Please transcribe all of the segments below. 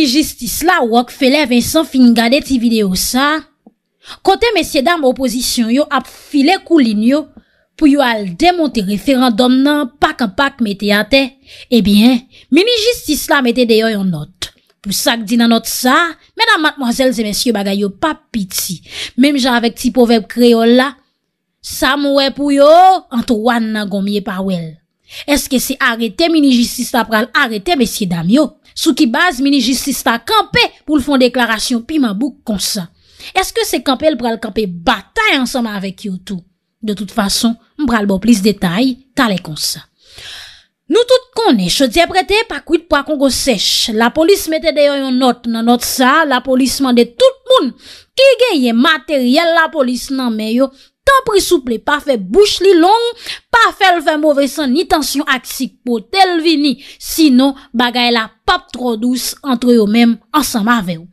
Minijistis la wak fele Vincent fin gade ti video sa. Kote mesye dam oposisyon yo ap file koulin yo pou yo al demonte referandom nan pak an pak mette ate. Ebyen, minijistis la mette deyo yon not. Pou sak di nan not sa, mèdam matmozèl zè mesye bagay yo pap piti. Mèm jan avek ti povep kreol la, sa mwè pou yo antouan nan gomye pawel. Eske se arete minijistis la pral arete mesye dam yo? Sou ki baz, mini jistis pa kampe pou l'fon deklarasyon pi mabouk konsa. Eske se kampe l bral kampe batay ansama avek yotou? De tout fason, mbral bo plis detay, talekonsa. Nou tout konè, chodze prete pakwit pwa kongo sech. La polis mette deyon yon not nanot sa, la polis mande tout moun. Ki genye materyel la polis nan meyo, tan pri souple pa fe bouch li long, pa fe l fe mbovesan ni tansyon aksik po tel vini. Sinon, bagay la. pap tro douz entre yo menm ansan ma ve ou.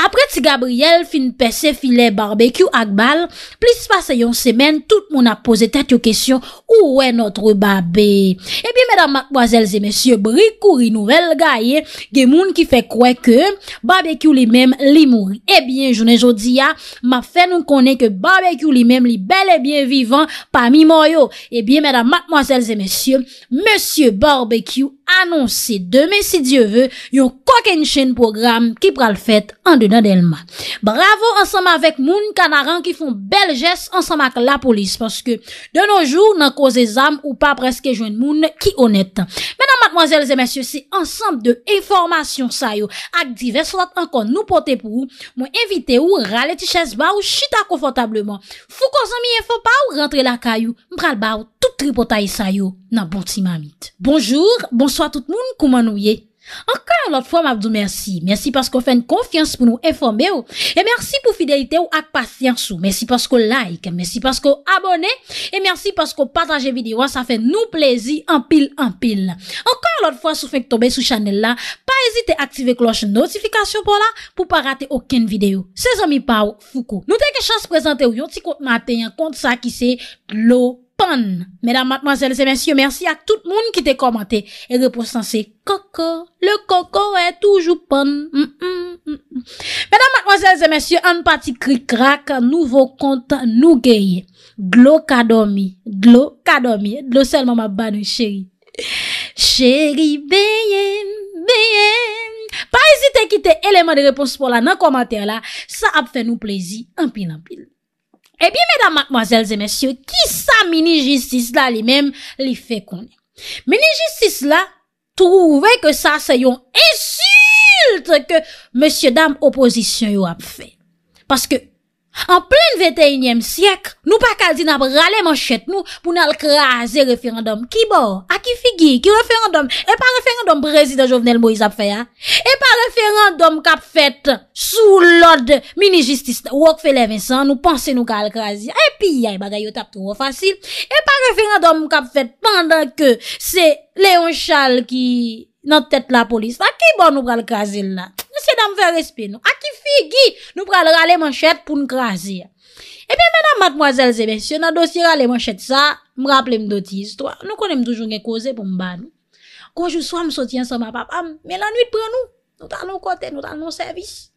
Apre ti Gabriel fin pesè filè barbekyou ak bal, plis pase yon semen, tout moun ap pose tèt yo kesyon ou wè notre barbe. E eh bi menam madmoazèl zè mesyè, bri kouri nouvel gaye, gemoun ki fè kwe ke, barbekyou li menm li mouri. E eh bi jounè jodi ya, ma fè nou konè ke barbekyou li menm li belè bien vivan pa mi mò yo. E eh bi menam madmoazèl zè mesyè, mesyè barbekyou anonsi deme si dievè yon koken chen program ki pral fèt an de nan elman. Bravo ansanm avèk moun kanaran ki fon bel jès ansanm ak la polis, paske de noujou nan koze zam ou pa preske joun moun ki onèt. Menan madmoazèl zèmèsyo si ansanm de eformasyon sayo, ak divers lot ankon nou pote pou mwen evite ou rale ti chèz ba ou chita konfotableman. Fou kon zan miye fò pa ou rentre la kayo, mpral ba ou tout tripotay sayo. Nan bonti mamit. Bonjour, bonsoit tout moun kouman nou ye. Enkoy an lot fwa mabdou mersi. Mersi paskou fèn konfians pou nou enfombe ou. E mersi pou fidelite ou ak pasyans ou. Mersi paskou like. Mersi paskou abone. E mersi paskou pataje videyo. Sa fè nou plezi anpil anpil. Enkoy an lot fwa sou fèk tobe sou chanel la. Pa ezite aktive kloche notifikasyon pou la. Pou pa rate oken videyo. Se zomi pa ou foukou. Nou teke chans prezante ou yon ti kont maten yon kont sa ki se. Lowe. Mèdam, matmazèl, zè mèsyò, mèsi a tout moun ki te komante E reposan se, koko, le koko e toujou pon Mèdam, matmazèl, zè mèsyò, an pati kri krak, nouvo konta nou geye Glo kadomi, glo kadomi, glosèl maman banou chéri Chéri, beye, beye Pa esite ki te eleman de repos pou lan nan komante la Sa ap fè nou plezi, an pin an pin E biye, mèdam, mòzèlzè, mèsyò, ki sa mini-justice la li mèm li fè konè? Mini-justice la, touwe ke sa se yon insult ke mèsyè dam oposisyon yon ap fè. Paske, An plen 21èm syek, nou pa kalzina prale manchet nou pou nou alkraze referandom. Ki bo? Aki figi? Ki referandom? E pa referandom prezident Jovenel Moïse ap fè ya? E pa referandom kap fèt sou lode mini-justiste Wokfele Vincent nou panse nou ka alkrazi? E pi ya, e bagay yo tap tou ou fasil. E pa referandom kap fèt pandan ke se Léon Chal ki nan tèt la polis. Aki bo nou pral krazil na? Aki non. fi, gi, nou pral rale manchet pou nou krasi. E eh pe menam matmoazel zebe, se nan dosi rale manchet sa, m raple m doti istwa. Nou konen m toujong e koze pou m ba nou. Kojou swa m sotien sa m apapam, men lanwit pranou. Nou tal nou kote, nou tal nou servis.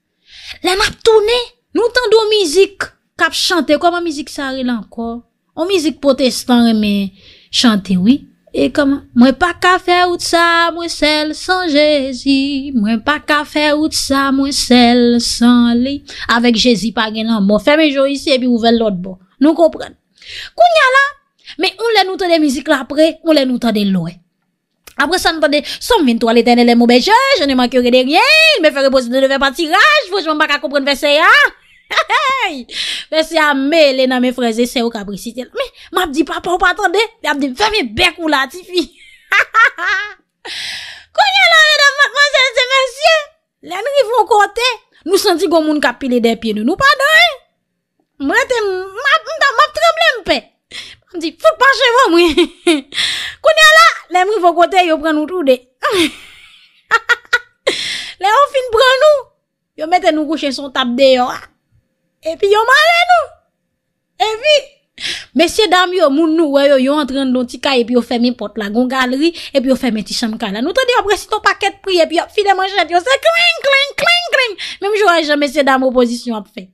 Len ap toune, nou tando mizik kap chante, koman mizik sa rile anko. O mizik potestan reme chante wik. E koman, mwen pa ka fe ou tsa, mwen sel san Jezi, mwen pa ka fe ou tsa, mwen sel san li, avek Jezi pa genan, mwen fèm e jo yisi e bi ouvel lot bo, nou kompren. Kounya la, mwen lè nou tade mizik la apre, mwen lè nou tade loue. Apre san nou tade, son mwen to aletene lè moubeje, jenè mwak yore de rye, mwen fè reposite neve pati raj, fòj mwen pa ka kompren vese ya. Pe si a me le nan me freze se ou kabri sitel Me ap di papa ou patande Le ap di fèmè bek ou latifi Kounye la le dan matman sè se mèsyè Le mri von kote Nou santi gomoun kapile de pye nou nou pa doye Mwen te matman da map tremblem pe Mwen di fout pa chevo mwen Kounye la le mri von kote yo pren nou tou de Le ou fin pren nou Yo mette nou kouche son tabde yo Ha E pi yo mare nou. E pi, mesye dam yo, moun nou, yo yon entren don ti ka, e pi yo fèm yon pot la, yon galeri, e pi yo fèm yon ti chanm ka la. Nou te di, apresi ton paket pri, e pi yo, fi de manjet, yo se kling, kling, kling, kling. Mèm jou anje, mesye dam, oposisyon ap fe.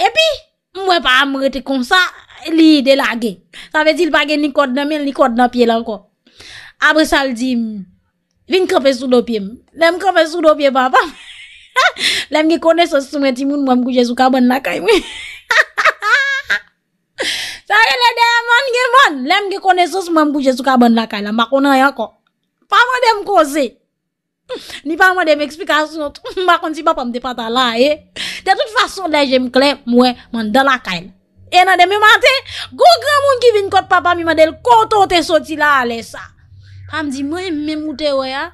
E pi, mwen pa amreti kon sa, li de la gen. Sa vezi, li bagen, li kod nan men, li kod nan pie la anko. Abre sa, li di, vin krepe sou do pie, mwen. Lèm krepe sou do pie, babam. Le mge kone sos sou meti moun mwem kou jesou kaban lakay mwen. Sa yon le de man gen man. Le mge kone sos mwem kou jesou kaban lakay la. Mbakona yon kon. Pa mwen de mkose. Ni pa mwen de m eksplikasyon. Mbakon si papa mde pata la. E. De tout fason le jem kle mwen mandalakay. E nan de mwen mate. Gou kre mwen ki vin kot papa mwen del koto te soti la alesa. Pa mdi mwen mwen mwote we ya.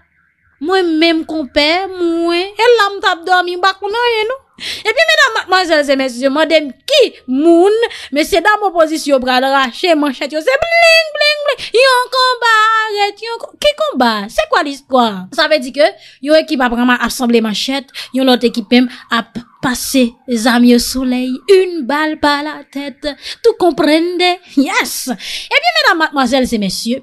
Mwen menm konpè, mwen, el lam tap dormi, bakounan yè nou. E pi mwen dam matmazèl zè mesye, mwen dem ki moun, mwen se dam opozisyon, bral rache, manchet, yo se bling, bling, bling, yon konba, yon konba, ki konba, se kwa l'isko? Sa ve di ke, yo ekip ap ramal asamble manchet, yon lot ekipem ap pase zamyo souley, yon bal pa la tèt, tou komprende? Yes! E pi mwen dam matmazèl zè mesye,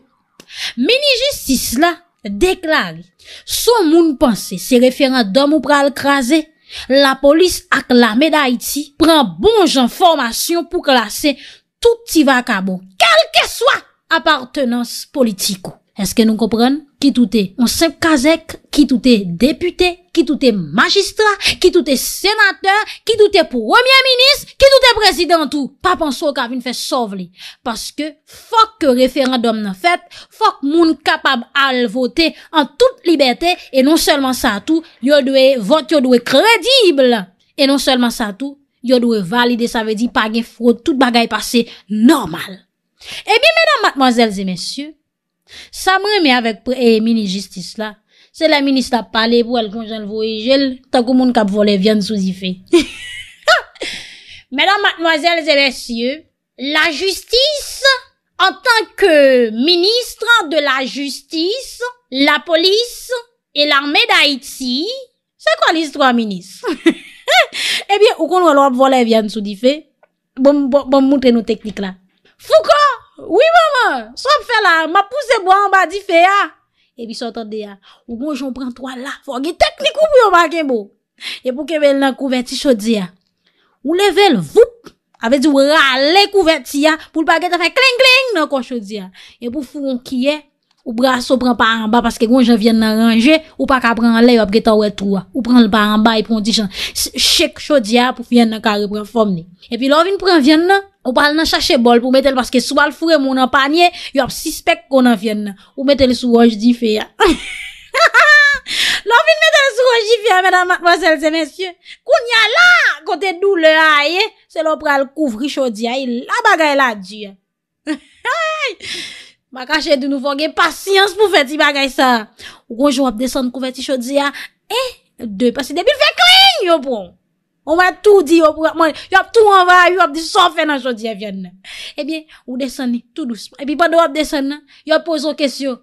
meni jistis la, Deklari, sou moun panse se referan dom ou pral krasi, la polis ak la meday ti pran bon jan formasyon pou klasi touti vakabo, kelke swa apartenans politiko. Eske nou kompren? Ki tout e? On sep kazek? Ki tout e depute? Ki tout e magistra? Ki tout e senateur? Ki tout e premier ministre? Ki tout e presidentou? Pa panso ka vin fè sov li. Paske fok referan dom nan fèt, fok moun kapab al voté an tout liberté, e non selman sa tou, yo dwe vot yo dwe kredible. E non selman sa tou, yo dwe valide, sa ve di page fwot, tout bagay pase normal. E bi menan matmazelze mensyou, sa mre mi avek pre e mini jistis la se la minis la pale pou el konjen vou e jel tan kou moun kap vole vyan sou di fe ha ha ha menan matnoazel zè besye la jistis an tan ke ministran de la jistis la polis e l'arme da itsi se kon listro a minis e eh biye ou kon wala wale vyan sou di fe bon moutre nou teknik la fou ka Oui maman, sop fè la, ma pou zè bo an ba di fè ya. E pi sotan de ya, ou mou joun pren 3 la, fò gè teknikou pou yon baken bo. E pou kebel nan kouverti chou di ya, ou leve l voup, ave di ou rale kouverti ya, pou l bagè ta fè kling kling nan kou chou di ya. E pou foun kiye, ou bra so pren par an ba, paske goun joun vyen nan range, ou pa ka pren lè yon ap gè ta wè trou a. Ou pren l par an ba, yon pren di chan, chek chou di ya, pou fwen nan ka repren fòm ni. E pi lòv yon pren vyen non? nan. Ou pal nan chache bol pou metel paske sou al fure moun an panye, yo ap sispek kon an vyen nan. Ou metel sou waj di fe ya. Lo fin metel sou waj di fe ya, mèdame, mademoiselles et messieurs. Koun ya la, kote dou le a ye, se lo pral kouvri chodiya yi la bagay la di ya. Ma kache di nou fange pasyans pou feti bagay sa. Ou konjou ap desen kouvreti chodiya, e, eh, de pasi debil fe kling yo pou an. On va tou di yo pou wap manye. Yo ap tou anva yo ap di son fè nan jodi ya vyan nan. Ebyen, ou desan ni tout douzman. Ebyen, pande wap desan nan, yo non, ap poso kesyo.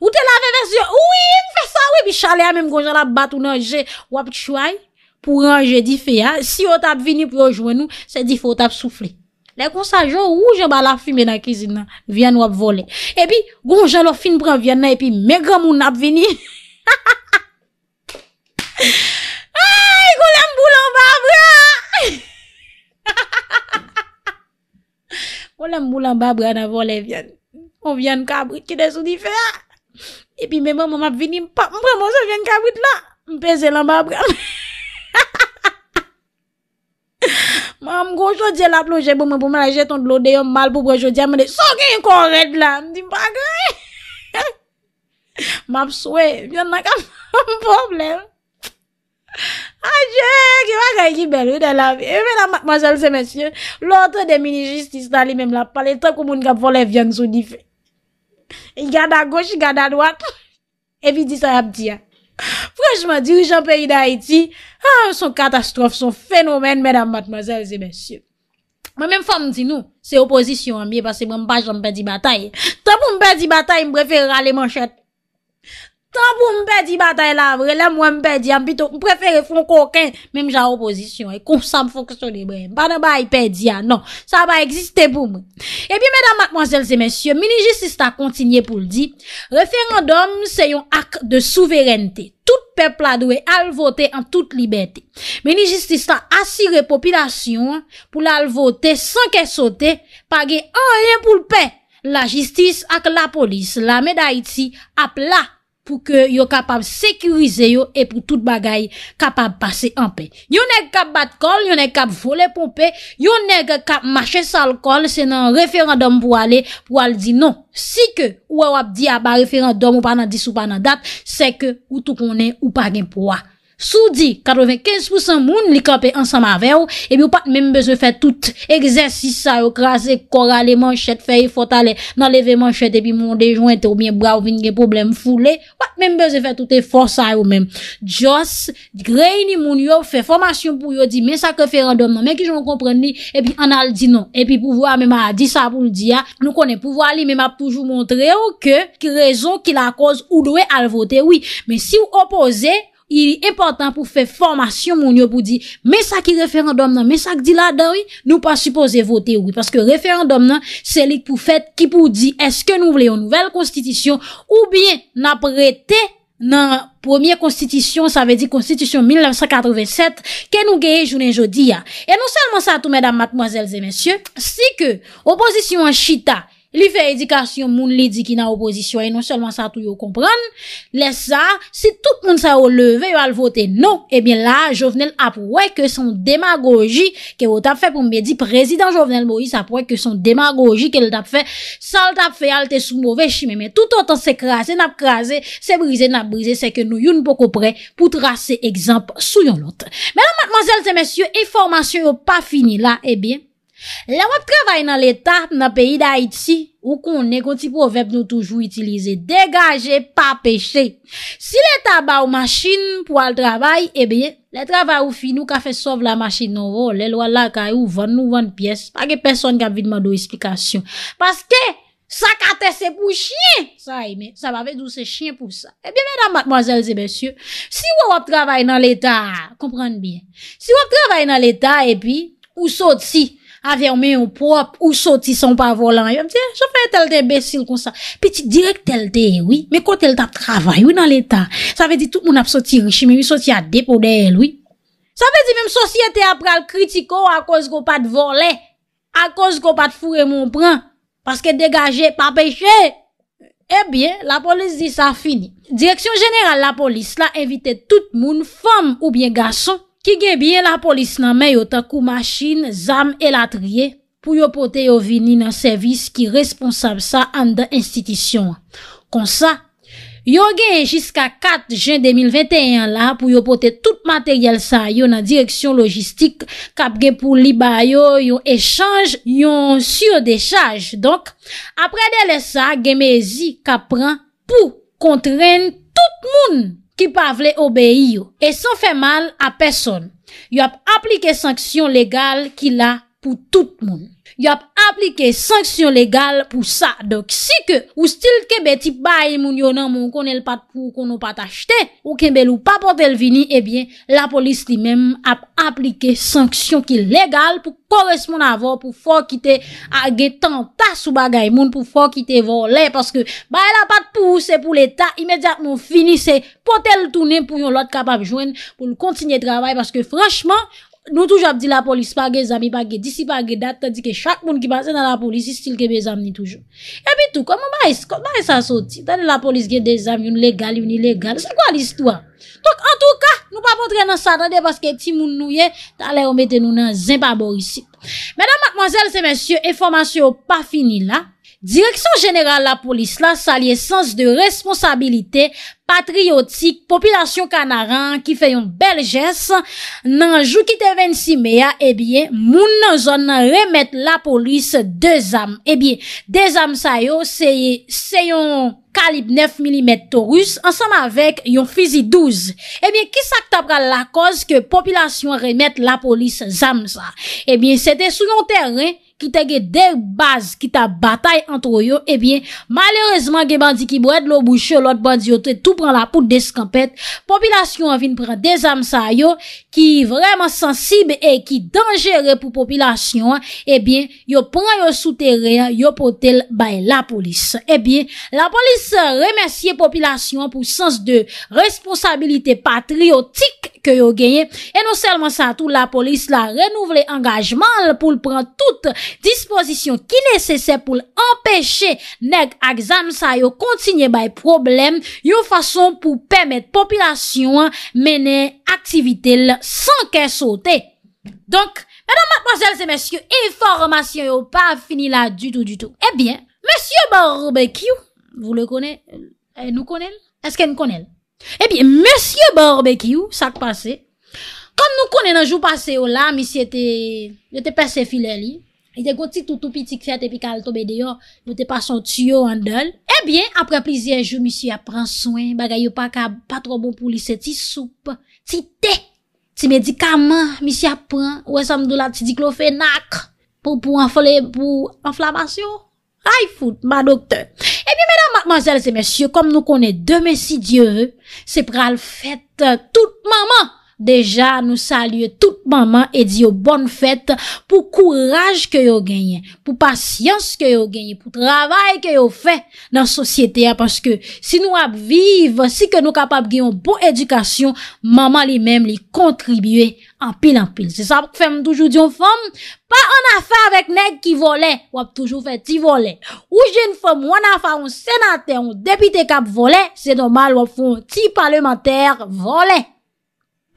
Ou te lave versyo? Ouwi, mfè sa wè. Ebyen, chale a menm gonjan la bat ou nan je. Wap chouay pou ranje di fè ya. Si yo tap vini pou yo jwen nou, se di fò tap soufli. Lè kon sa jò, ou jè bala fime nan kizina. Vyan wap vole. Ebyen, gonjan la fime pran vyan nan. Ebyen, megamoun ap vini. O lam mbou lan babran avon le vyan, o vyan kabrit ki deso di fe a. E pi mbè mè mè mè vini mpap mpè mò se vyan kabrit la, mpè zelan babran. Mè mè mkòjò dje la ploje bou mè pou mè la jeton dlo dey yon mal pou mpòjò dje mè dey. Sò gen yon kon red la, mdi mpa gwen. Mè mpè swè, vyan nan kam mpòb lè. Aje, ki wak a yi ki belou de la vi, e mèdam matmazèl zè mèsyè, lòtè demini jistis tali mèm la pale, tèm kou moun kap folè vyan zouni fe. I gada goch, i gada dwak, evi di sa yab di ya. Frèjman dirijan peyi da Haiti, son katastrof, son fenomen mèdam matmazèl zè mèsyè. Mèm fèm di nou, se opozisyon an biye, pasè mèm pa jan mpè di batay, tèm mpè di batay mprefer rale manchèt. Tan pou m pe di batay la vre, lè m wè m pe di, am bito m prefere fon koken, mèm jan oposisyon, e kon sa m fokso li brem. Banan ba yi pe di ya, nan, sa ba eksiste pou m. E bi, mèdam, akmanzelse, mèsyon, mèni jistista kontinye pou l di, referandom se yon ak de souverente. Tout pepladou e alvote an tout liberté. Mèni jistista asire popilasyon pou l alvote san ke sote, page oryen pou l pe, la jistis ak la polis, la mèda iti ap la. pou ke yo kapab sekurize yo e pou tout bagay kapab pase anpe. Yo neg kap bat kol, yo neg kap vole pou pe, yo neg kap mache sal kol, se nan referandom pou ale, pou ale di non. Si ke ou wap di aba referandom ou pa nan dis ou pa nan dat, se ke ou tou konen ou pa gen pou wa. Soudi, 95% moun li kapè ansama ve ou, epi ou pat mèmbe ze fè tout, egzersisa yo, krasè korale manchet, fè yi fotale nan leve manchet, epi moun dejou ente ou mien bra ou vin gen problem foule, pat mèmbe ze fè tout e fòsa yo mèm. Djos, greini moun yo fè formasyon pou yo di, mè sa ke fè random, mè ki joun kompreni, epi an al di non. Epi pou vwa mèm a di sa pou nou di ya, nou konen pou vwa li mèm ap toujou montre ou ke, ki rezon ki la koz ou doè al vote, oui, mè si ou opoze, ili important pou fè formasyon moun yo pou di, mè sa ki referandom nan, mè sa ki di la doi, nou pa suppose vote ou. Paske referandom nan, se lik pou fèt ki pou di, eske nou vle yon nouvel konstitisyon, ou bien nan prete nan premier konstitisyon, sa ve di konstitisyon 1987, ke nou geye jounen jodi ya. E nou selman sa tou, medam, matmoazèl, zè mèsyè, si ke opozisyon an Chita, Li fe edikasyon moun li di ki nan opozisyon e non selman sa tou yo kompran. Les sa, si tout moun sa yo leve yo al vote no, ebyen la, Jovenel apwe ke son demagogi ke yo tap fe pou mbe di. Prezident Jovenel Moïse apwe ke son demagogi ke yo tap fe, sal tap fe al te sou mouve chimeme. Tout an tan se krase, nap krase, se brise, nap brise, se ke nou yon pokopre pou trase ekzamp sou yon lot. Men an matmazel te mesyou, eformasyon yo pa fini la, ebyen. La wap travay nan leta nan peyi da iti Ou konen konti pou vep nou toujou itilize Degaje pa peche Si leta ba ou machin pou al travay Ebyen, eh le travay ou finou ka fe sov la machin nou Le lwa la ka ou van nou van piyes Pake person ka vide man dou esplikasyon Paske, sa kate se pou chien Sa ime, e, sa vave dou se chien pou sa Ebyen, eh mademoiselles et messieurs Si wap travay nan leta Kompran bien Si wap travay nan leta e pi Ou sot si A vermen yon pop ou soti son pa volan. Yon mte, se ah, fè tel de besil kon sa. Peti direk tel de, oui, me kote el tap travay, oui, nan l'Etat. Sa vè di tout moun ap soti richi, me yon soti a depo de el, oui. Sa vè di mèm sosi etè ap pral kritiko a kouz kou pa te volè. A kouz kou pa te fure moun pran. Paske degajè, pa pechè. Ebyen, la polis di sa fini. Direksyon jeneral, la polis la evite tout moun fom ou bien gason. Ki gen bien la polis nan men yo takou machin, zanm e latriye pou yo pote yo vini nan servis ki responsab sa an da institisyon. Kon sa, yo gen jiska 4 jen 2021 la pou yo pote tout materyal sa yo nan direksyon logistik kap gen pou liba yo yo echange yo syo dechaj. Donk, apre de le sa gen mezi kap pran pou kontren tout moun. Ti pa avle obeyo e san fe mal a peson. Yo ap aplike sanksyon legal ki la pou tout moun. yo ap aplike sanksyon legal pou sa. Dok si ke ou stil kebe tip baye moun yonan moun konel pat pou konon pat achete, ou kebe lou pa potel vini, ebyen eh la polis li men ap aplike sanksyon ki legal pou korespon avon, pou fokite agetan tas ou bagay moun, pou fokite volen, paske baye la pat pou ou se pou l'Etat imediat moun finise, potel tounen pou yon lot kapap jwen, pou nou kontinye travay, paske franchman, Nou touj ap di la polis pa ge zami, pa ge disi, pa ge dat, ta di ke chak moun ki pase nan la polis, istil ke be zami ni toujou. E pi touk, koman ba e sa soti? Ta ni la polis ge de zami, yon legal, yon ilegal, sa kwa l'istwa? Touk, an touka, nou pa potre nan sa rande, paske ti moun nouye, ta ale yon bete nou nan zin pa borisi. Mèdame, mèdame, mèdame, mèdame, mèdame, mèdame, mèdame, mèdame, mèdame, mèdame, mèdame, mèdame, mèdame, mèdame, mèdame, mèdame, mèdame, mèdame Direksyon jeneral la polis la sa li esans de responsabilite Patriotik, populasyon kanaran ki fe yon belges Nan jou ki te 26 mea, ebyen, moun nan zon nan remet la polis de zam Ebyen, de zam sa yo, se yon kalib 9 mm torus Ansam avek yon fizi 12 Ebyen, ki sa k tabra la koz ke populasyon remet la polis zam sa Ebyen, se te sou yon terren ki te ge derbaz, ki ta batay antro yo, e bien, malerezman gen bandi ki brèd lo bouchè, lot bandi yo te tou pran la pout de skampèt, popilasyon vin pran de zamsa yo, ki vreman sensib e ki denjere pou popilasyon, e eh bien, yo pran yo souterre, yo potel bay la polis. E bien, la polis remersye popilasyon pou sens de responsabilite patriotik, Kyo yo genye, e non selman sa tout la polis la renouvre lè engajman pou l'pren tout disposition ki lè sese pou lè empèche neg akzam sa yo kontinye bay problem yo fason pou pèmèt popilasyon menè aktivitel san ke sote. Donk, mèdèm mèdèm mòzel se mèsyo, informasyon yo pa finila du tout du tout. Ebyen, eh mèsyo Barbekiou, vou le konè, nou konè lè? Eske nou konè lè? E eh bie, M. Barbekiou, sak pase, kom nou konen anjou pase yo oh la, misi ete persefile li, ete goti toutou pitik fete pi kal tobe deyo, yote pason tiyo andol, e eh bie, apre plizi anjou, misi apren soen, bagay yo pa tro bon pou lise ti soupe, ti te, ti medikaman, misi apren, ou esam dou la ti di klofe nak, pou pou anflamasyon. Hay foute, ma dokter! Et eh puis, mesdames, mademoiselles et messieurs, comme nous connaissons demain si Dieu veut, c'est pour la fête euh, toute maman. Déjà, nous saluons toute maman et disons bonne fête pour le courage que nous gagnons, pour la patience que nous gagnons, pour le travail que nous faisons dans la société. Parce que si nous avons vif, si nous sommes capables de gagner une bonne éducation, maman elle-même contribue en pile en pile. C'est ça, pour les femmes d'aujourd'hui, les femmes, Pa an a fa avèk neg ki volè, wap toujou fè ti volè. Ou jen fèm wan a fa ou senate ou depite kap volè, se nomal wap fè ou ti parlementèr volè.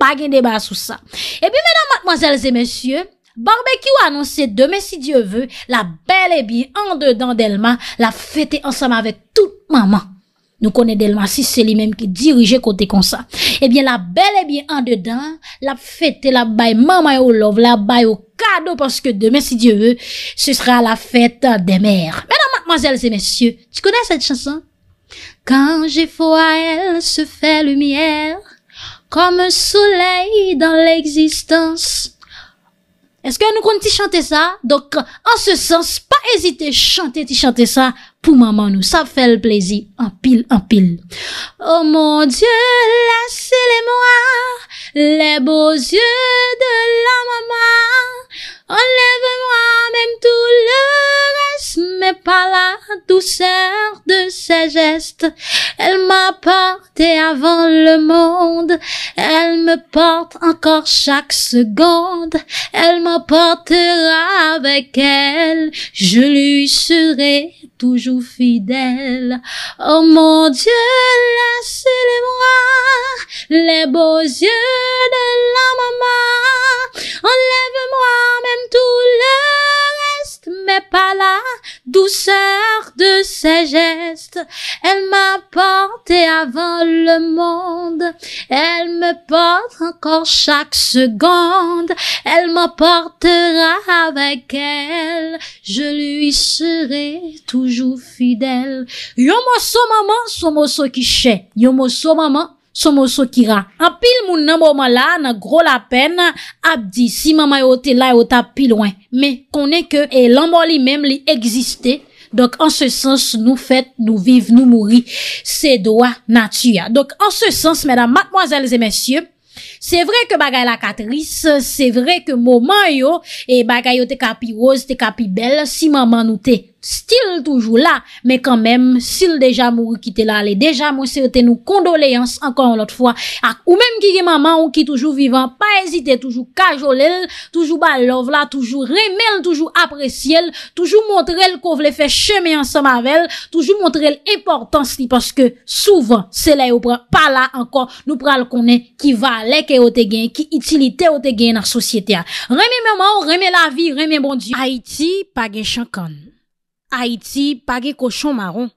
Pa gen deba sou sa. E bi vè nan matmazèl zè mèsyè, barbe ki w annonsè demè si djè vè, la bel ebi an dè dan delman, la fètè ansam avè tout maman. Nous connaissons si c'est lui-même qui dirigeait côté comme ça. Eh bien, la belle est bien en dedans, la fête, la baille, maman au love, la est au cadeau, parce que demain, si Dieu veut, ce sera la fête des mères. Mesdames, mademoiselles et messieurs, tu connais cette chanson? Quand j'ai foi à elle, se fait lumière, comme un soleil dans l'existence. Est-ce que nous comptons chanter ça? Donc, en ce sens, pas hésiter, chanter, chanter ça pour maman nous, ça fait le plaisir. En pile, en pile. Oh mon dieu, les moi les beaux yeux de la maman. Enlève-moi même tout le reste, mais pas la douceur de ses gestes. Elle m'a porté avant le monde, elle me porte encore chaque seconde, elle m'emportera avec elle, je lui serai toujours fidèle. Oh mon Dieu, les moi les beaux yeux de la maman. Enlève-moi même tout le mais pas la douceur de ses gestes. Elle m'a porté avant le monde. Elle me porte encore chaque seconde. Elle m'emportera avec elle. Je lui serai toujours fidèle. Yo moso maman, so moso kiché. Yo maman. Soma sou kira, apil moun nan mouman la, nan gro la pen, ap di si maman yo te la yo ta pi lwen, me konen ke e laman li menm li egziste, donk an se sens nou fet, nou viv, nou mouri, se doa natuya. Donk an se sens, mèdam, matmoazèl zè mèsyè, se vre ke bagay la katris, se vre ke mouman yo, e bagay yo te kapi roz, te kapi bel, si maman yo te kapi. stil toujou la, men kan men, sil deja mou ki te la, le deja mou se te nou kondoleans, ankon lot fwa, ak ou men ki ge maman ou ki toujou vivan, pa ezite toujou kajol el, toujou ba love la, toujou remel, toujou apresye el, toujou montre el kou vle fe cheme an sa mavel, toujou montre el importans li, paske souvan, se la yo pran, pa la ankon, nou pran konen, ki va leke o te gen, ki itili te o te gen nan sosyete a. Reme maman ou, reme la vi, reme bon diyo. Aiti Pageshankan. Haïti page kochon maron.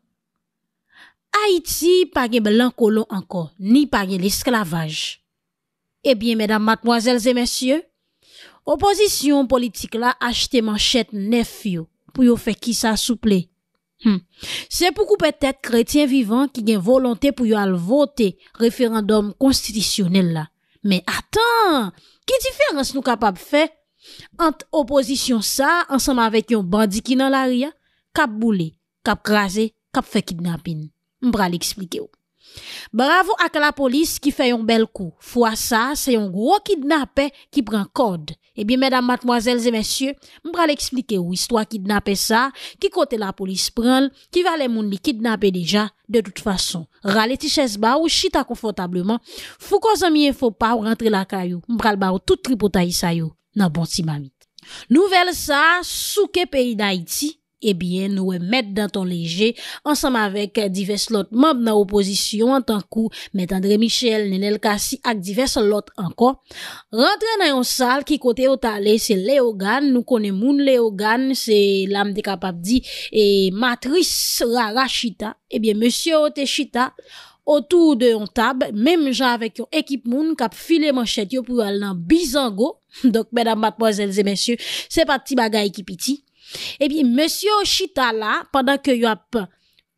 Haïti page blan kolon anko, ni page l'esklavaj. Ebyen, mèdam, matmoazèl, zè mèsyè, oposisyon politik la achete manchet nefyo pou yo fe ki sa souple. Se poukou petè kretien vivan ki gen volontè pou yo alvote referandom konstitisyonel la. Mè atan, ki diferans nou kapab fe? Ant oposisyon sa, ansama avèk yon bandi ki nan l'aria, kap boule, kap graze, kap fe kidnapin. Mbra li eksplike ou. Bravo ak la polis ki fe yon bel kou. Fwa sa, se yon gro kidnapè ki pren kode. Ebi, eh medam matmoazelze, msye, mbra li eksplike ou, istwa kidnapè sa, ki kote la polis pren l, ki va le moun li kidnapè deja, de tout fason. Rale ti ches ba ou, chita konfotableman, fwa ko zan miye fwo pa ou rentre la kayou, mbral ba ou tout tripotayi sa yo, nan bon si mamit. Nouvel sa, souke peyi na iti, Ebyen nou e met dan ton leje Ansam avek diverse lot Mab nan oposisyon Met Andre Michel, Nenel Kassi Ak diverse lot anko Rentre nan yon sal ki kote otale Se Leogan, nou kone moun Leogan Se Lam de Kapabdi E Matris Rara Chita Ebyen Monsie Ote Chita Otou de yon tab Mem jan avek yon ekip moun Kap file manchet yo pou al nan Bizango Dok mèdam batmòzelze mèsyou Se pati bagay ekip iti E eh pi, M. Chitala, pandan ke yo ap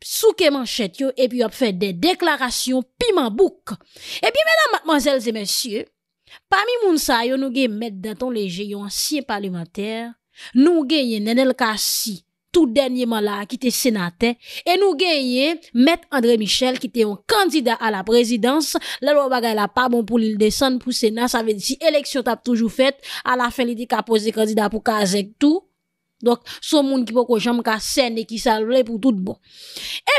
souke manchet yo, e pi yo ap fè de deklarasyon, pi man bouk. E eh pi, mèdame, mèzèlze, mèsyè, pami mounsa yo nou gen met daton leje yon ansyen parlimentèr, nou gen yon nenel kasi tout denye man la ki te senate, e nou gen yon met André Michel ki te yon kandida a la prezidans, lè lò bagay la pabon pou li l'desan pou senat, sa vè di si eleksyon tap toujou fèt, a la fè li di ka pose kandida pou kazek tou. Donk, sou moun ki poko jam ka sen E ki sal vle pou tout bon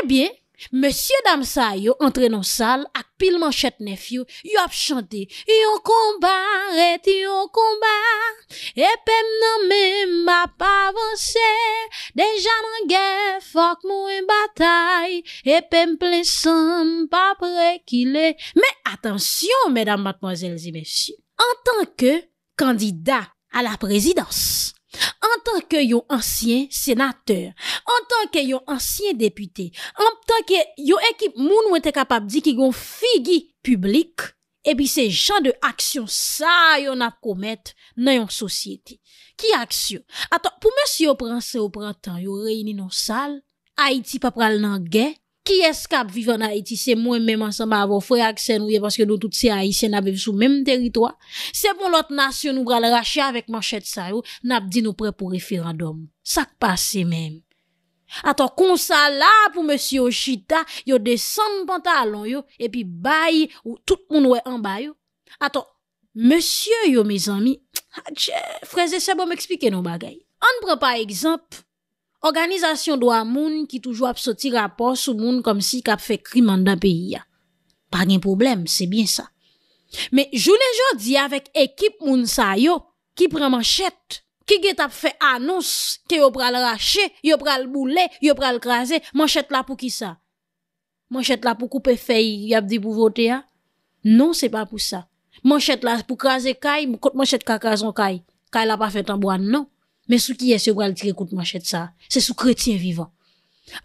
E bie, monsye dam sa yo Entre nan sal, ak pil man chet nef yo Yo ap chante Yo komba, ret yo komba E pem nan men Ma pa avanse Dejan nan gen, fok mou En batay E pem plesan, pa pre ki le Men, atensyon, men dam Matmozelsi, monsye En tanke kandida A la prezidans An tanke yon ansyen senater, an tanke yon ansyen depute, an tanke yon ekip moun wente kapap di ki gon figi publik, ebi se jan de aksyon sa yon ap komet nan yon sosyete. Ki aksyon? Atan, pou mè si yon pransè ou prantan yon reyni nan sal, Haiti pap pral nan gen, Ki eskap vive nan Haiti se mwen menman sa mwen avon fwe akse nou ye paske nou tout se Haitien nan bev sou menm teritwa. Se bon lot nas yo nou bral rache avèk manchet sa yo, nan ap di nou pre pou referendum. Sak pa se menm. Ato konsa la pou Monsi Oshita, yo de san pantalon yo, epi bayi ou tout moun wè anbayo. Ato, Monsi yo, me zami, adje, freze se bon mè ekspike nou bagay. An pre pa ekzamp, Organizasyon do a moun ki toujou ap soti rapor sou moun kom si kap fe kriman da peyi ya. Par gen problem, se bien sa. Me jounen jodi avek ekip moun sa yo, ki pre man chet. Ki get ap fe anons, ki yo pral rache, yo pral boule, yo pral kaze, man chet la pou ki sa? Man chet la pou koupe feyi, yabdi pou vote ya? Non, se pa pou sa. Man chet la pou kaze kay, mou kont man chet ka kazon kay. Kay la pa fet anboan, non. Men sou kiye se wale direkout mwachet sa, se sou kretien vivan.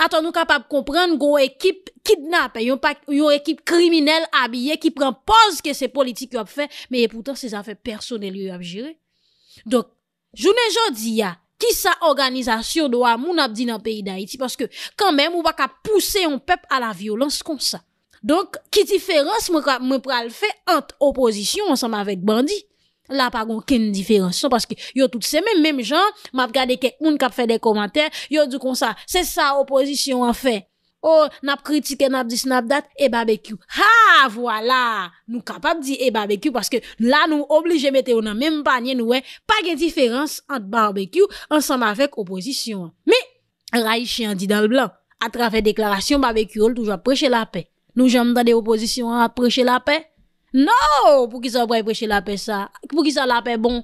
Atan nou kapap komprende gwo ekip kidnap, yon ekip kriminel abye ki prempoz ke se politik yop fe, men yon pourtant se zanfe personel yop jire. Donk, jounen jodi ya, ki sa organizasyon do a moun ap di nan peyi da iti, paske kanmen mou baka pousse yon pep a la violans kon sa. Donk, ki diferans mwen pral fe ant opozisyon ansanm avet bandi. La pa gon ken diferansyon, paske yo tout se men menm jan, map gade ke un kap fe de komantèr, yo di kon sa, se sa oposisyon an fe, ou nap kritike, nap disnap dat, e barbekyou. Ha, wala, nou kapap di e barbekyou, paske la nou oblije mette, ou nan menm panye nou we, pa gen diferans an barbekyou, ansan ma fek oposisyon an. Me, ray chi an di dal blan, a trafe deklarasyon, barbekyou ol touj apreche la pe. Nou janm dan de oposisyon an apreche la pe, nou janm dan de oposisyon an apreche la pe, Nou, pou ki sa wap wè preche la pe sa, pou ki sa wap wè la pe bon.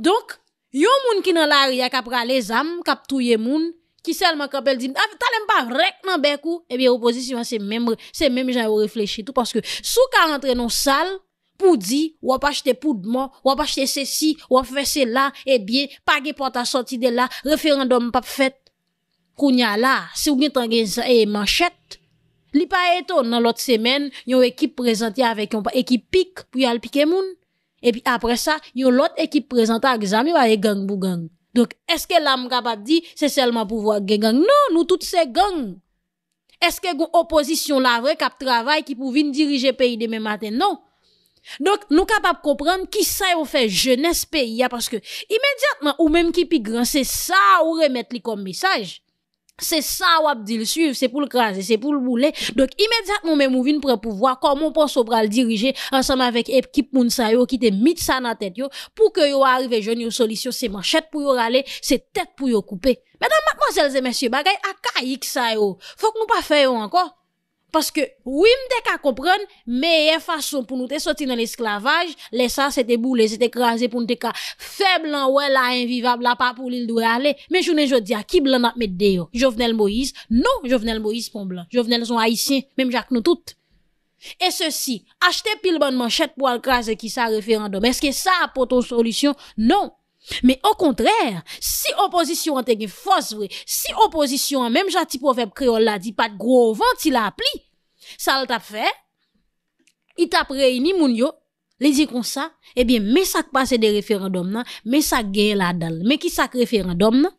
Donk, yon moun ki nan la ria kapra le zam, kap touye moun, ki sel man kapel di, ah, talem pa rek nan bekou, epi eh reposisyon se mèm, se mèm jan wè wè refleche. Tou paske sou ka rentre non sal, poudi, wap achete poudman, wap achete sesi, wap fese la, epi, eh pagi pota soti de la, referandom pap fèt, kounya la, sou gen tan gen sa e eh, manchet, Li pa eto nan lot semen, yon ekip prezanti avek yon ekip pik pou yal pike moun. E pi apre sa, yon lot ekip prezanti a gizami wale geng bou geng. Donk, eske la mga bat di, se selman pou wak geng geng? Non, nou tout se geng. Eske goun opozisyon la vre kap travay ki pou vin dirije peyi demen maten? Non. Donk, nou kapap komprende ki sa yon fe jenes peyi ya. Parce que imediatman ou menm ki pi gran, se sa ou remet li kom mesaj. Se sa wap di li suiv, se pou l krase, se pou l moule, dok imediat moun men mouvin prè pou vwa, kon moun pon sobra l dirije, ansanman vek ep kip moun sa yo, ki te mit sa nan tet yo, pou ke yo arive jen yo solisyon, se manchet pou yo rale, se tet pou yo koupe. Menan, matmazelze, mesye bagay, akayik sa yo. Fok nou pa fè yo anko. Paske, wim de ka kompran, meye fason pou nou te soti nan esklavaj, lesa se te bou, lese te krasi pou nou te ka feblan, wè la, invivab, la pa pou lindou e ale, men jounen jw di a, ki blan ap met deyo? Jovenel Moïse? Non, jovenel Moïse pon blan. Jovenel son haisyen, menm jak nou tout. E se non. si, achete pil ban manchet pou al krasi ki sa referandom, eske sa ap poton solusyon? Non. Men o kontrèr, si oposisyon an te gen fos vwe, si oposisyon an menm jati povep kreol la di pat grovan ti la pli, Sal tap fè, itap reyni moun yo, le zikon sa, ebyen me sak pase de referandom nan, me sak geye la dal, me ki sak referandom nan,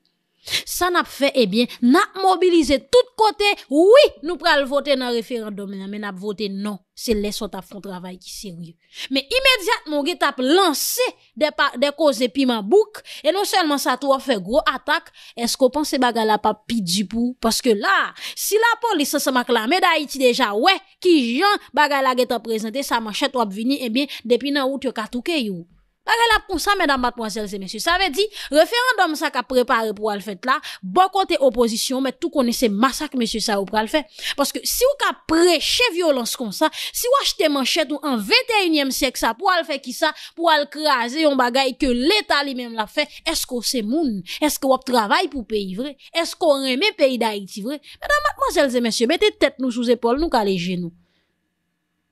San ap fe, ebyen, eh nan mobilize tout kote, woui, nou pral vote nan referandome, men non. ap vote nan, se leso tap fon travay ki siri. Men imediat moun ge tap lanse de koze pi mabouk, e nou selman sa tou ap fe gro atak, esko panse bagala pa pi djipou? Paske la, si la polise se maklame, da iti deja, we, ki jan, bagala ge tap prezente, sa manchet wap vini, ebyen, eh depi nan wout yo katouke yon. Mwen ap kon sa, mwen dam batman selze mesye, sa ve di, referan dam sa ka prepare pou al fet la, bon konte opozisyon, met tou konese masak mesye sa ou pral fet. Paske si w ka preche violons kon sa, si w achete man chèd ou an 21e seks sa pou al fet ki sa, pou al kreaze yon bagay ke l'Etat li mèm lap fet, esko se moun, esko w ap travay pou peyi vre, esko reme peyi da yik ti vre, mwen dam batman selze mesye, mette tet nou sous epol nou ka le genou.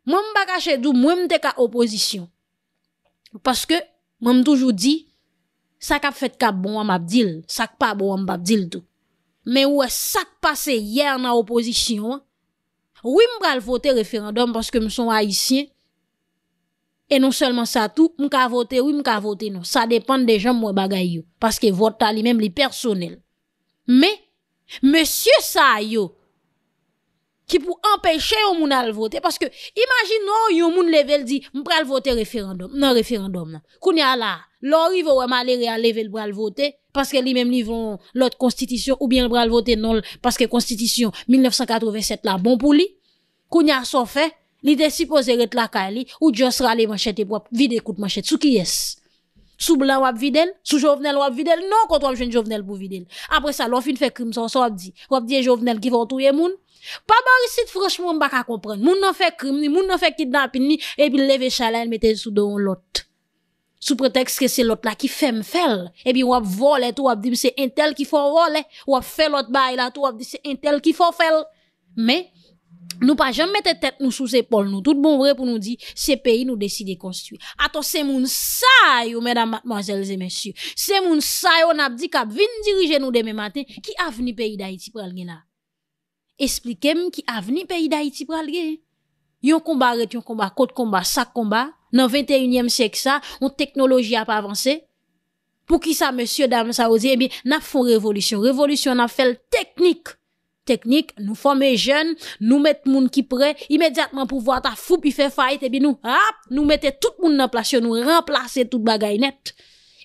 Mwen m bagache dou mwen mte ka opozisyon. Paske, mwen m toujou di, sak ap fet kap bon wap abdil, sak pa bon wap abdil tou. Men wè sak pase yèr nan opozisyon, wè m kal vote referandum paske m son haisyen, e non selman sa tou, m kal vote wè m kal vote nou. Sa depan dejan m wè bagay yo, paske vota li menm li personel. Men, msye sa yo, qui pour empêcher au moun à voter parce que imaginons yon moun level dit m'pral voter référendum non référendum là kounya là l'arrive ou maléré à lever le voter parce que lui-même li vont l'autre constitution ou bien le bral voter non parce que constitution 1987 là bon pour lui a s'en fait li est supposé être la kali ou juste raler manchette pour vider coup manchette sous qui est sous blanc ou videl, sous jovenel ou videl, non, quand on jeune jovenel pour videl. Après ça, l'offre fait crime, ça, on dit, on dit jovenel qui va les Pa barisit frosch moun bak a komprende Moun nan fe krim ni, moun nan fe kit napi ni Ebi leve chalen mette sou don lot Sou pretext ke se lot la ki fem fel Ebi wap vole tout wap di Se entel ki fo vole Wap fe lot bay la tout wap di Se entel ki fo fel Me, nou pa jem mette tet nou sou sepol nou Tout bon vre pou nou di Se peyi nou deside konstuye Ato se moun sayo medan manjelze mensyo Se moun sayo nap di kap vin dirije nou deme maten Ki avni peyi da iti prel gena Esplike m ki avni peyi da iti pral ge. Yon komba ret yon komba, kote komba, sak komba, nan 21e seksa, yon teknoloji ap avanse. Pou ki sa monsye dam sa oze, ebi eh nap fon revolutyon, revolutyon nap fel teknik. Teknik, nou fome jen, nou met moun ki pre, imedjatman pou vwata fupi fe fayte, ebi eh nou hap, nou mette tout moun nan plasyon, nou remplase tout bagay nette.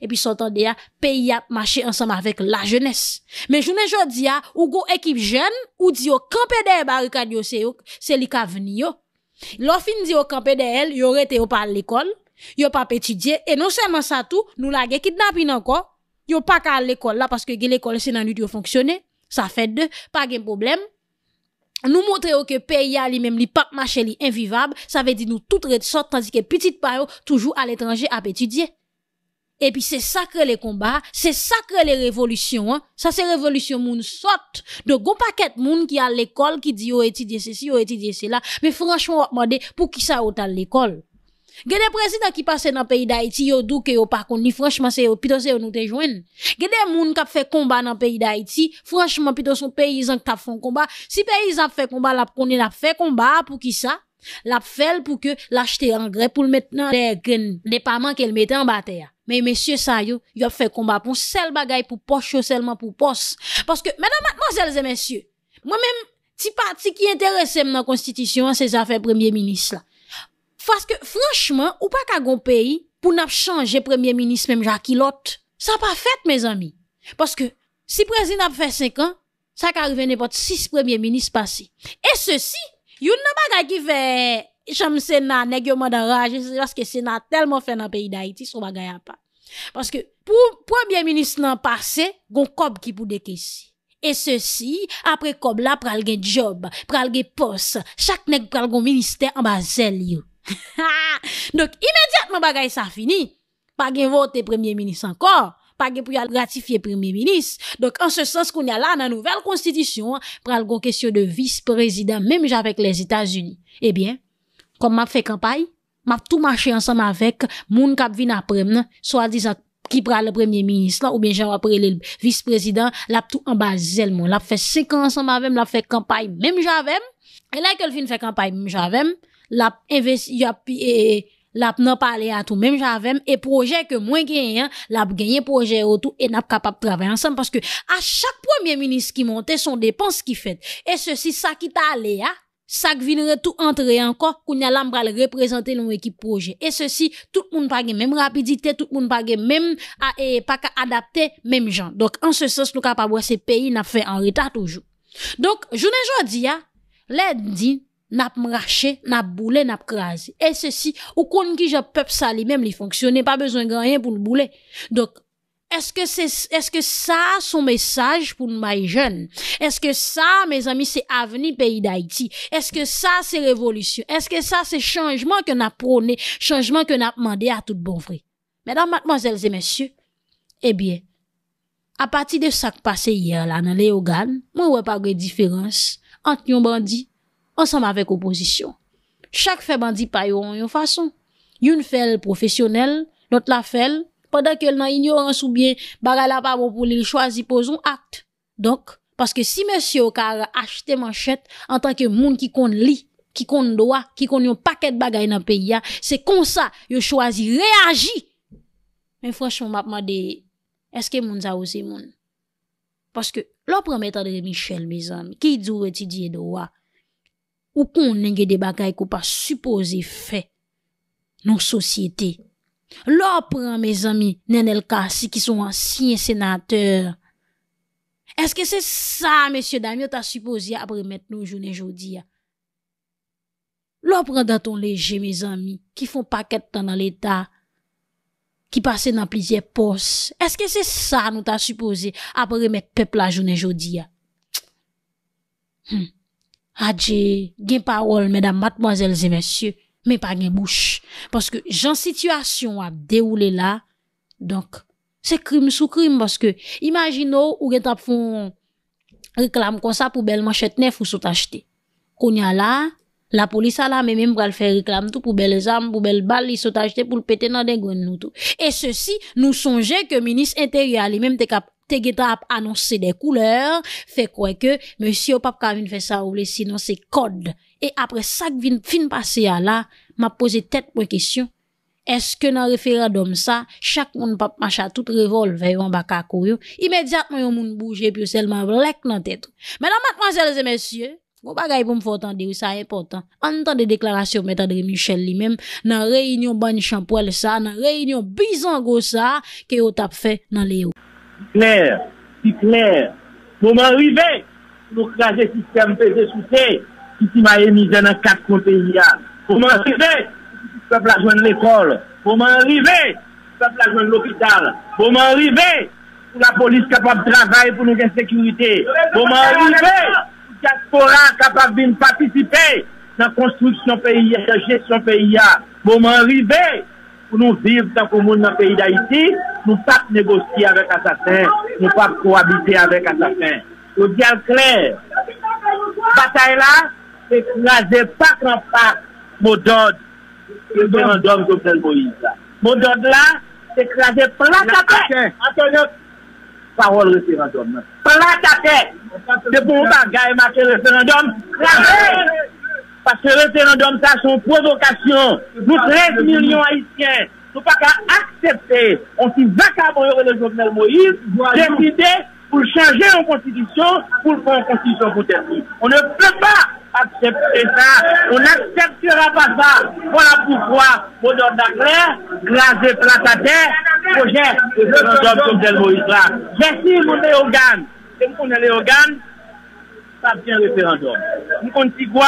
epi sot an de ya peyi ap mache ansanm avèk la jènes. Men jounen jò di ya, ah, ou gò ekip jèn, ou di oh, yo kampe de e bari kanyo se yo, se li ka veni yo. Lò fin di yo oh, kampe de el, yo rete yo pa l'ekol, yo pa peti dje, e non seman sa tou, nou la ge kitnap inan kon, yo pa ka l'ekol la, paske ge l'ekol se nan yu di yo fonksyonè, sa fè dè, pa gen problem. Nou montre yo ke peyi a li, mèm li pape mache li envivab, sa ve di nou tout rete sot, tanzi ke petit pa yo, toujou al etranje E pi se sakre le komba, se sakre le revolutyon an. Sa se revolutyon moun sot. Do goun paket moun ki al lekol ki di yo etidye se si, yo etidye se la. Me franchman wap mwade pou ki sa wot al lekol. Gede prezident ki pase nan peyi da iti, yo dou ke yo pakon ni franchman se yo, pito se yo nou te jwen. Gede moun kap fe komba nan peyi da iti, franchman pito se yo peyi zan kta fon komba. Si peyi zan fe komba, la pou ni la fe komba pou ki sa. La pou fel pou ke lachte an gre pou lmetnen gen depaman ke lmeten an ba te ya. men mèsyè sa yo, yo fè komba pou sel bagay pou pos yo, selman pou pos. Parce que, mèdame, mèdame, mèsyè, mèsyè, mèmèm, ti parti ki interese mè nan konstitisyon an se zafè premier ministre la. Parce que, franchement, ou pa kagoun peyi pou nap chanje premier ministre mèm jakilot, sa pa fèt, mèz amy. Parce que, si prezint ap fè 5 an, sa ka revene pot 6 premier ministre pasi. Et ceci, yon nan bagay ki fè chanm sè nan negyoman dan raje, parce que sè nan telman fè nan peyi da iti, sou bagay apan. Paske pou premier minis nan pase, gon kob ki pou dekesi. E se si, apre kob la, pral gen job, pral gen pos, chak nek pral gen minister ambazel yo. Dok imediatman bagay sa fini, pa gen vote premier minis ankor, pa gen pou yal gratifiye premier minis. Dok an se sens koun ya la nan nouvel konstitisyon, pral gen kesyo de vice-president, menm javek les Etats-Unis. Ebyen, eh komap fe kampay? map tou mache ansanm avek, moun kap vin aprem, non? swa dizat ki pra le premye minis la, ou bin jan apre le vis prezident, lap tou ambazel moun, lap fe sekan ansanm avem, lap fe kampay mèm javem, e la ke l fin fe kampay mèm javem, lap investi, yap, e, lap nan pale a tou mèm javem, e proje ke mwen genyen, lap genyen proje o tou, e nap kapap trave ansanm, paske a chak premye minis ki monte, son depans ki fet, e se si sa ki ta ale ya, Sak vinre tou antre anko, kou nye lam pral reprezenten loun ekip proje. E se si, tout moun page menm rapidite, tout moun page menm, a e pak a adapte menm jan. Dok, an se sos nou ka pabwa se peyi, nap fe an rita toujou. Dok, jounen jodi ya, lè di, nap mraxe, nap boule, nap krasi. E se si, ou kon ki jop pep sali, menm li fonksyon, ne pa bezon ganyen pou nou boule. Dok, Eske sa son mesaj pou nou may jen? Eske sa, mes ami, se aveni peyi d'Haïti? Eske sa se revolusyon? Eske sa se chanjman ke na prone, chanjman ke na pman de a tout bon vre? Mèdam, matmazèlze, mèsyou, ebyen, eh a pati de sak pase yè la nan lè yo gan, mwen wè pa gwe diferans, ant yon bandi, ansanm avèk oposisyon. Chak fe bandi payon yon fason, yon fel profesyonel, not la fel, pandan ke l nan ignorans ou bien, bagay bon la pa moun pou li l chwazi pou zon akte. Donk, paske si mèsy yo ka achete manchet, an tanke moun ki kon li, ki kon doa, ki kon yon paket bagay nan peyi ya, se kon sa, yo chwazi reagi. Men fwèch moun mapman de, eske moun za ose moun? Paske, lò prèmè tan de Michel, mè zan, ki dzou weti diye doa, ou kon nengye de bagay kou pa suppose fè nan sosyete. Lo pran, me zami, nen el kasi ki son ansin senateur. Eske se sa, mesye dami, ou ta suposi ap remet nou jounen joudi ya? Lo pran daton leje, me zami, ki fon paket tan nan l'Etat, ki pase nan plizye pos. Eske se sa, nou ta suposi ap remet pepla jounen joudi ya? Hm. Adje, gen parol, medan matmozelze, mesye. Mè pa gen bouche. Paske jan situasyon a deroule la, donk, se krim sou krim, paske imajin nou oh, ou gen tap fon reklam konsa pou bel manchet nef ou sotajte. Konya la, la polisa la mè mèm pral fè reklam tou pou bel zan, pou bel bal, li sotajte pou lpete nan den gwen nou tou. E se si, nou sonje ke minis interyali mèm te kap te geta ap anonsè de kouleur, fe kwe ke, mèsy yo pap kavin fè sa ou lè si nan se kod, e apre sak vin fin pase ya la, ma pose tèt mwen kesyon, eske nan refera dom sa, chak moun pap macha tout revolve, yon baka akouryo, imèdiat mwen yon moun bouje, pi yo selman vlek nan tèt. Mè nan matman selze mèsy yo, mwen bagay pou mfotan diyo sa yon potan, an ton de deklarasyon mèta de Michel li mèm, nan reynyon ban yon champouel sa, nan reynyon bizan go sa, ki yo tap fè nan leyo. clair, c'est clair. Comment pour nous craser système pesé sous terre, qui m'a émis dans quatre pays. pour que le peuple a joint l'école. comment pour le peuple a l'hôpital. comment arriver pour la police capable de travailler pour nous gagner sécurité. comment Pour la diaspora capable de participer dans la construction pays, la gestion pays. comment m'arriver... pou nou vive tan pou moun nan peyi da iti, nou pat negosye avèk an saten, nou pat kou abise avèk an saten. Yo diyal kler, batay la, eklaze pat nan pat, moudod, eklaze plat an saten. Aten, aten, aten. Parol reser an saten. Plat an saten. De pou mou bagay, maten reser an saten. Plat an saten. Parce que le référendum, ça, c'est une provocation. Nous, 13 millions haïtiens nous pas qu'à accepter, on s'y va le journal Moïse, décider pour changer en constitution, pour faire une constitution pour terminer. On ne peut pas accepter ça. On n'acceptera pas ça. Voilà pourquoi, mon grâce à et place à terre, projet de référendum Moïse là. Merci, mon Léogane. C'est mon Léogane, ça vient référendum. Nous continuons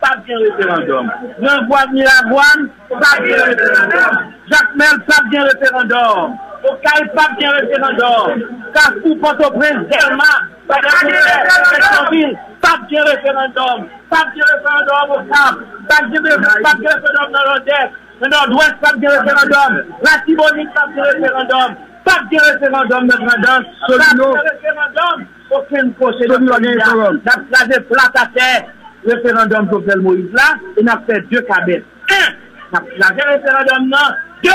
pas bien référendum. Jean Bois Miragouane, pas bien référendum. Jacques Mel, pas bien référendum. Okaï pas bien référendum. Cascou, Port-au-Prince, pas bien référendum. Pas bien référendum. Pas bien référendum au Cap. Pas bien référendum dans l'Ordès. Dans l'Ouest, pas bien référendum. La Tibonique, pas bien référendum. Pas bien référendum, notre danse Pas bien référendum. Aucune procédure. La plage est plate à terre référendum Jovenel Moïse là, il n'a fait deux cabines. Un, nap référendum référendum là, deux,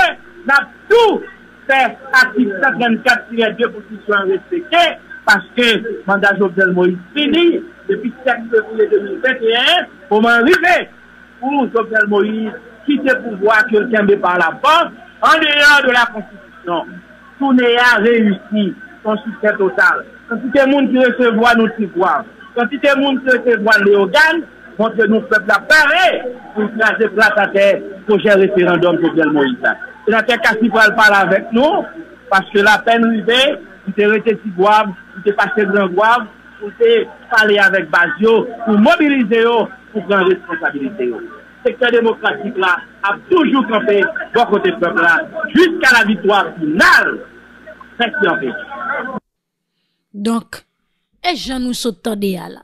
n'a tout fait article 54-2 qu'il soit respecté, parce que le mandat Jovenel Moïse depuis le 7 février 2021, pour pour rive pou Jovenel Moïse pouvoir que quelqu'un kembe par la banque en dehors de la Constitution. Tout réussi réussi son succès total. C'est tout le monde qui recevra notre nou quand tu t'es monde qui te voit l'organe, contre nous, peuple a paré pour tracer place à terre pour gérer le référendum pour le Moïse. C'est la terre qui va parler avec nous, parce que la peine rivée, vous t'es resté si il s'est passé grand grave, pour te parlé avec Bazio pour mobiliser pour prendre responsabilité. Ce secteur démocratique là a toujours campé de côté peuple là jusqu'à la victoire finale. fait. Donc. E jan nou so tade ya la?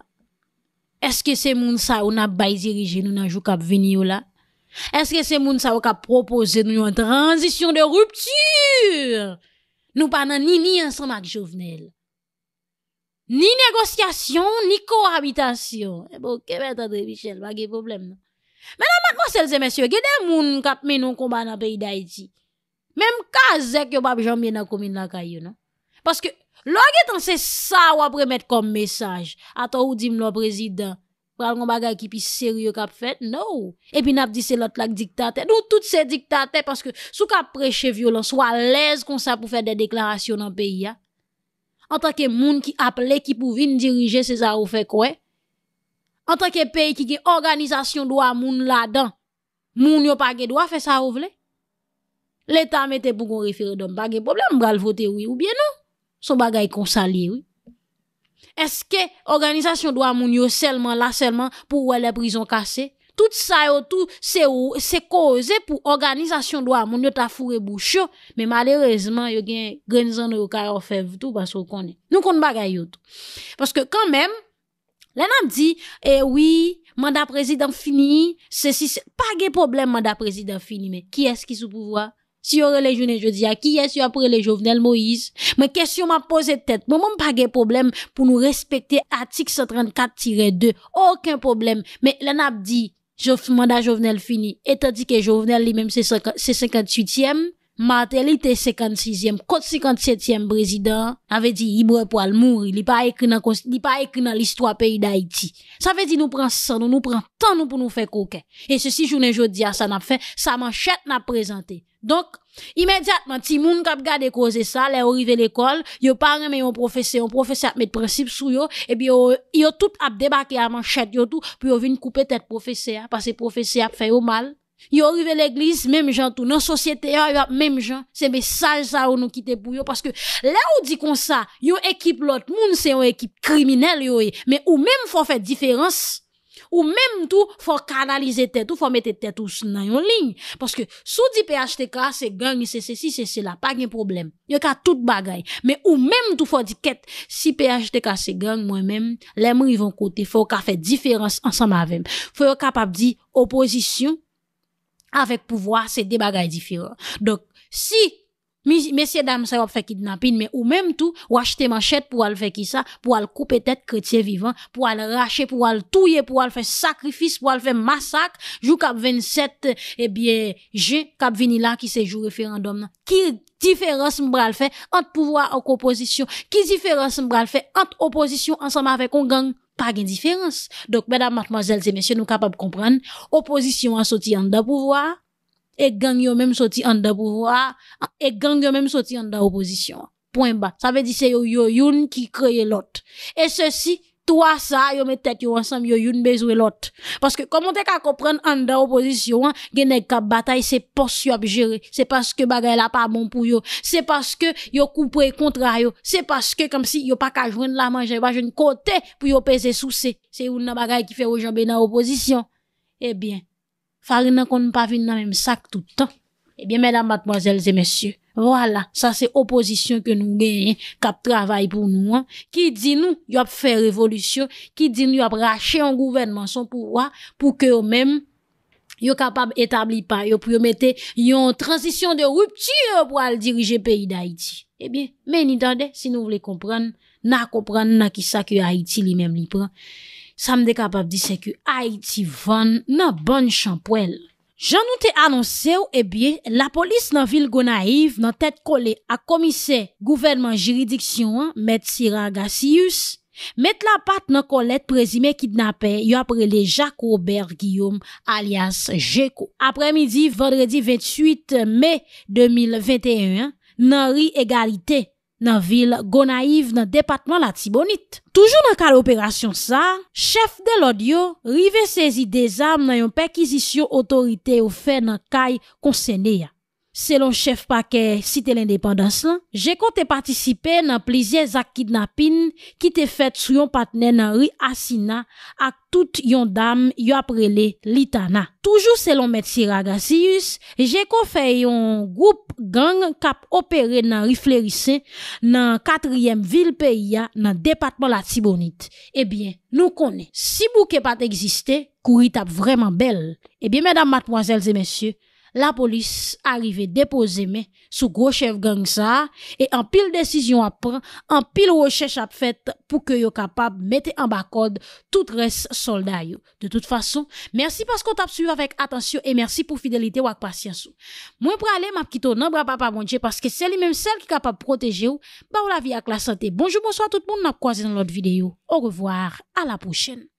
Eske se moun sa ou na bay dirije nou nanjou kap veni yo la? Eske se moun sa ou ka propose nou yon transisyon de ruptur? Nou pa nan ni ni yon samak jovenel. Ni negosyasyon, ni kohabitasyon. E bon, kemet Andre Michel, wak ge problem nou? Menan mat moun selze mèsyo, ge den moun kap menon komban nan peyi da iti? Menm kazek yo bab jambye nan komin lakay yo nou? Paske, Lo ge tan se sa wap remet kom mesaj. Ato ou di mlo prezident, pral kon bagay ki pi seryo kap fet, nou. Epi nap di se lot lak diktate. Nou tout se diktate, paske sou kap preche violon, sou alèz kon sa pou fè de deklarasyon an peyi ya. Anta ke moun ki aple, ki pou vin dirije se za ou fè kwe. Anta ke peyi ki ge organizasyon do a moun la dan, moun yo page do a fè sa ou vle. Le ta mette pou kon refere don bagay, problem bral vote ou yu biye nou. Son bagay konsalye wè. Eske organizasyon do amoun yo selman la selman pou wè le prizon kase? Tout sa yo tou se koze pou organizasyon do amoun yo ta fure boucho. Men malerezman yo gen grenzan yo kaya ofev tou baso konen. Nou konen bagay yo tou. Paske kanmen, lè nan di, e wè, manda prezidant fini, se si se, pa ge problem manda prezidant fini men. Ki eski sou pou wè? Si yo rele jounen jodi aki, yes yo apre le jovenel Moïse. Me kesyon ma pose tete, mou mou mpage problem pou nou respekte atik 134-2. Akin problem, me lena ap di, jof manda jovenel fini, et ta di ke jovenel li menm se 58yem. Matel ite 56èm, kote 57èm brezidant, avè di ibre pou al mouri, li pa ekri nan l'histoire peyi d'Haïti. Sa vè di nou pran san, nou pran tan nou pou nou fè kouken. E se si jounen jodi a sa nap fè, sa manchette nap prezante. Donk, imediatman, ti moun kap gade koze sa, le orive l'ekol, yo paran me yon profese, yon profese ap met prinsip sou yo, e bi yo tout ap debake a manchette yo tou, pi yo vin koupe tèt profese a, pa se profese ap fè yo mal. Yo rive l'eglis, mèm jan tout. Nan sosyete yo, mèm jan. Se mè saj sa ou nou kite pou yo. Paske la ou di kon sa, yo ekip lot moun, se yo ekip kriminel yo e. Mè ou mèm fò fè diferans. Ou mèm tout fò kanalize tèt ou fò mette tèt ou nan yon lign. Paske sou di PHTK se geng, se se si, se se la. Pa gen problem. Yo ka tout bagay. Mè ou mèm tout fò di ket. Si PHTK se geng, mwen mèm, lè mèm yon kote fò fè diferans ansan ma vèm. Fò yo kapap di oposisyon, Avèk pouvoi, se debagay difire. Dok, si mesye dam sa yop fè kidnapin, mè ou mèm tou, wach te manchet pou al fè ki sa, pou al koupe tèt kretye vivan, pou al rachè, pou al touye, pou al fè sakrifis, pou al fè masak, jou kap 27, e bie je kap vinila ki se jou referandom nan. Ki diferans mbra l fè ant pouvoi ak opozisyon? Ki diferans mbra l fè ant opozisyon ansanm avèk an gang? pas de différence. Donc, mesdames, mademoiselles et messieurs, nous sommes capables de comprendre, opposition a sorti en de pouvoir, et gang yo même sorti en de pouvoir, et gang yon même sorti en de opposition. Point bas. Ça veut dire c'est yo yo qui crée l'autre. Et ceci, Swa sa yo me tek yo ansam yo yon bezwe lot. Paske komon te ka kopren an da opozisyon, genek kap batay se pos yo ap jere. Se paske bagay la pa bon pou yo. Se paske yo koupwe kontra yo. Se paske kom si yo pa kajwen la manje, wajen kote pou yo peze sou se. Se yon nan bagay ki fe ojabe nan opozisyon. Ebyen, eh fari nan kon pa vin nan menm sak toutan. Ebyen eh menan batmozelze mesye. Wala, sa se oposisyon ke nou genye kap travay pou nou. Ki di nou yop fe revolusyon, ki di nou yop rache yon gouvenman son pouwa, pou ke yon menm yon kapab etabli pa, yon pou yon mete yon transisyon de ruptye pou al dirije peyi da Haiti. Ebyen, eh men itande, si nou vle kompran, nan kompran nan ki sa ke Haiti li menm li pran. Sa m de kapab di se ke Haiti van nan bon chanpou el. Jan nou te anonse ou e eh bie la polis nan vil Gounaïv nan tèt kole a komise gouvenman jiridiksyon mèd Sira Gassius mèd la pat nan kolèd prezime kidnapè yo apre le Jacques Robert Guillaume alias Gekou. Apre midi vendredi 28 me 2021 nan ri egalite. nan vil Gonaiv nan depatman la Tibonit. Toujou nan kal operasyon sa, chef de l'Odio rive sezi dezam nan yon pekizisyon otorite ou fe nan kay konsene ya. Selon chef pa ke site l'independance lan, jè kon te patisipe nan plizye zak kidnapin ki te fet sou yon patnen nan ri asina ak tout yon dam yon aprele litana. Toujou selon metsi ragasyus, jè kon fe yon goup gang kap operen nan riflerisen nan katryem vil peyi ya nan departman la tibonit. Ebyen, eh nou kone, si bou ke pat egziste, kou rit ap vreman bel. Ebyen, eh mèdam matmoazèl zè mèsyè, La polis arive depoze me sou grochev gangsa e an pil desisyon ap pran, an pil woshech ap fet pou ke yo kapab mette an bakod tout res solday yo. De tout fason, mersi paskou tap suyve avèk atensyon e mersi pou fidelite wak pasyansou. Mwen prale map kito nan bra pap avonje paske seli menm sel ki kapab proteje yo ba ou la vi ak la sante. Bonjou monswa tout moun nap kwaze nan lot videyo. Ou revoir, a la pou chen.